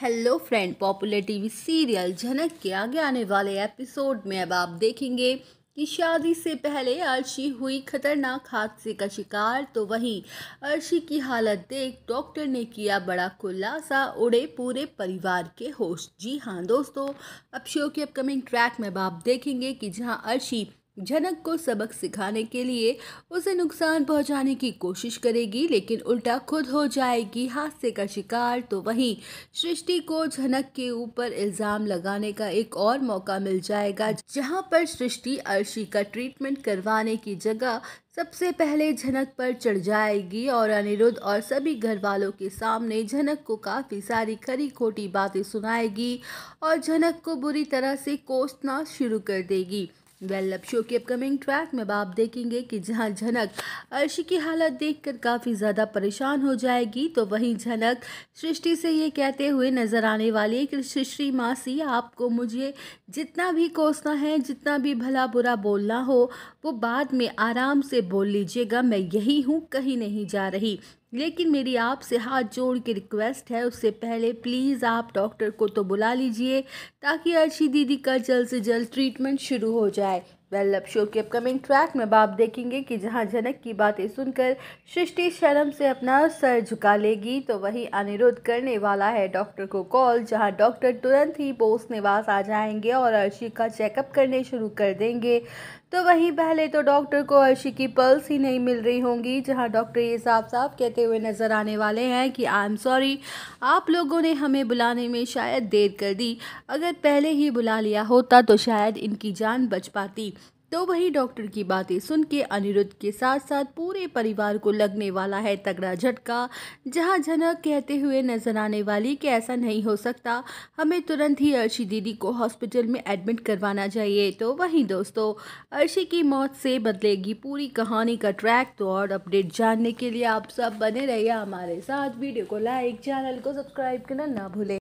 hello friend popular TV serial Jhanak के आगे आने वाले एपिसोड में अब आप देखेंगे कि शादी से पहले अर्शी हुई खतरनाक हादसे का शिकार तो वहीं अर्शी की हालत देख डॉक्टर ने किया बड़ा खुलासा उड़े पूरे परिवार के होश जी हाँ दोस्तों अब शो के अपकमिंग ट्रैक में अब आप देखेंगे कि जहां अर्शी जनक को सबक सिखाने के लिए उसे नुकसान पहुंचाने की कोशिश करेगी लेकिन उल्टा खुद हो जाएगी हादसे का शिकार तो वहीं सृष्टि को जनक के ऊपर इल्ज़ाम लगाने का एक और मौका मिल जाएगा जहां पर सृष्टि अर्शी का ट्रीटमेंट करवाने की जगह सबसे पहले झनक पर चढ़ जाएगी और अनिरुद्ध और सभी घर वालों के सामने झनक को काफ़ी सारी खरी खोटी बातें सुनाएगी और झनक को बुरी तरह से कोसना शुरू कर देगी वेल अब शो की अपकमिंग ट्रैक में अब आप देखेंगे कि जहां झनक अर्शी की हालत देखकर काफ़ी ज़्यादा परेशान हो जाएगी तो वहीं झनक सृष्टि से ये कहते हुए नज़र आने वाली है कि सृष्टि मासी आपको मुझे जितना भी कोसना है जितना भी भला बुरा बोलना हो वो बाद में आराम से बोल लीजिएगा मैं यही हूँ कहीं नहीं जा रही लेकिन मेरी आपसे हाथ जोड़ के रिक्वेस्ट है उससे पहले प्लीज़ आप डॉक्टर को तो बुला लीजिए ताकि अर्शी दीदी का जल्द से जल्द ट्रीटमेंट शुरू हो जाए वेल शो के अपकमिंग ट्रैक में बाप देखेंगे कि जहां जनक की बातें सुनकर सृष्टि शर्म से अपना सर झुका लेगी तो वहीं अनिरुद्ध करने वाला है डॉक्टर को कॉल जहां डॉक्टर तुरंत ही बोस निवास आ जाएंगे और अर्शी का चेकअप करने शुरू कर देंगे तो वहीं पहले तो डॉक्टर को अर्शी की पल्स ही नहीं मिल रही होंगी जहां डॉक्टर ये साफ साफ कहते हुए नज़र आने वाले हैं कि आई एम सॉरी आप लोगों ने हमें बुलाने में शायद देर कर दी अगर पहले ही बुला लिया होता तो शायद इनकी जान बच पाती तो वही डॉक्टर की बातें सुन के अनिरुद्ध के साथ साथ पूरे परिवार को लगने वाला है तगड़ा झटका जहां झनक कहते हुए नजर आने वाली कि ऐसा नहीं हो सकता हमें तुरंत ही अर्शी दीदी को हॉस्पिटल में एडमिट करवाना चाहिए तो वही दोस्तों अर्शी की मौत से बदलेगी पूरी कहानी का ट्रैक तो और अपडेट जानने के लिए आप सब बने रहिए हमारे साथ वीडियो को लाइक चैनल को सब्सक्राइब करना ना भूलें